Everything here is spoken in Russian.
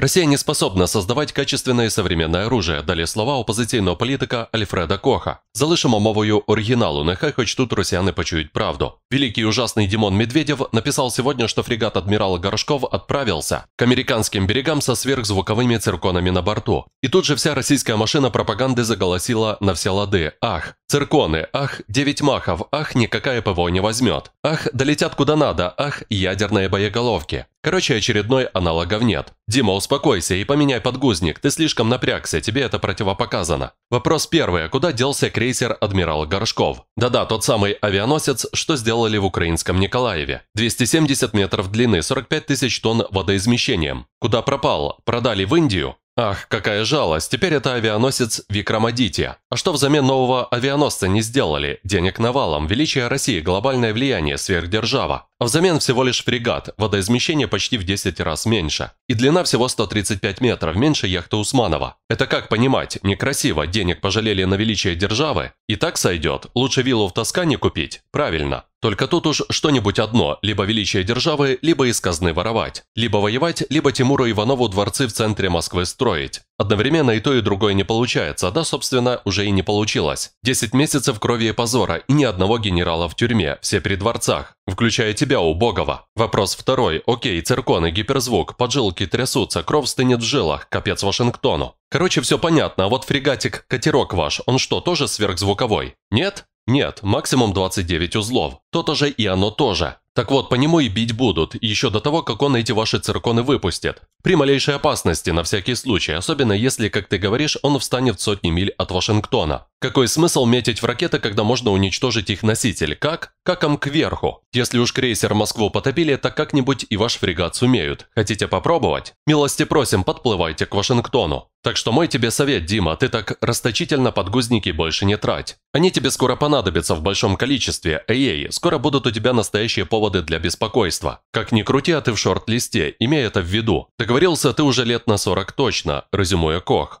Россия не способна создавать качественное современное оружие. Дали слова опозиційного політика Альфреда Коха. Залишимо мовою оригіналу, нехай хоч тут росіяни почують правду. Великий ужасный Димон Медведев написал сегодня, что фрегат адмирала Горшков отправился к американским берегам со сверхзвуковыми цирконами на борту. И тут же вся российская машина пропаганды заголосила на все лады. Ах, цирконы, ах, девять махов, ах, никакая ПВО не возьмет. Ах, долетят куда надо, ах, ядерные боеголовки. Короче, очередной аналогов нет. Дима, успокойся и поменяй подгузник, ты слишком напрягся, тебе это противопоказано. Вопрос первый, а куда делся крейсер адмирала горшков Горшков»? Да-да, тот самый авианосец, что сделали в украинском Николаеве. 270 метров длины, 45 тысяч тонн водоизмещением. Куда пропал? Продали в Индию? Ах, какая жалость, теперь это авианосец Викрамадити. А что взамен нового авианосца не сделали? Денег навалом, величие России, глобальное влияние, сверхдержава. А взамен всего лишь фрегат, водоизмещение почти в 10 раз меньше. И длина всего 135 метров, меньше яхты Усманова. Это как понимать, некрасиво, денег пожалели на величие державы? И так сойдет, лучше виллу в Тоскане купить? Правильно. Только тут уж что-нибудь одно, либо величие державы, либо из казны воровать, либо воевать, либо Тимуру Иванову дворцы в центре Москвы строить. Одновременно и то, и другое не получается, да, собственно, уже и не получилось. Десять месяцев крови и позора, и ни одного генерала в тюрьме, все при дворцах, включая тебя, убогого. Вопрос второй, окей, цирконы, гиперзвук, поджилки трясутся, кровь стынет в жилах, капец Вашингтону. Короче, все понятно, а вот фрегатик, катерок ваш, он что, тоже сверхзвуковой? Нет? Нет, максимум 29 узлов. То-то же и оно тоже. Так вот, по нему и бить будут, еще до того, как он эти ваши цирконы выпустит. При малейшей опасности, на всякий случай, особенно если, как ты говоришь, он встанет в сотни миль от Вашингтона. Какой смысл метить в ракеты, когда можно уничтожить их носитель? Как? Каком кверху? Если уж крейсер Москву потопили, так как-нибудь и ваш фрегат сумеют. Хотите попробовать? Милости просим, подплывайте к Вашингтону. Так что мой тебе совет, Дима, ты так расточительно подгузники больше не трать. Они тебе скоро понадобятся в большом количестве, эй, скоро будут у тебя настоящие поводы для беспокойства. Как ни крути, а ты в шорт-листе, Имея это в виду. Договорился ты уже лет на 40 точно, резюмуя Кох.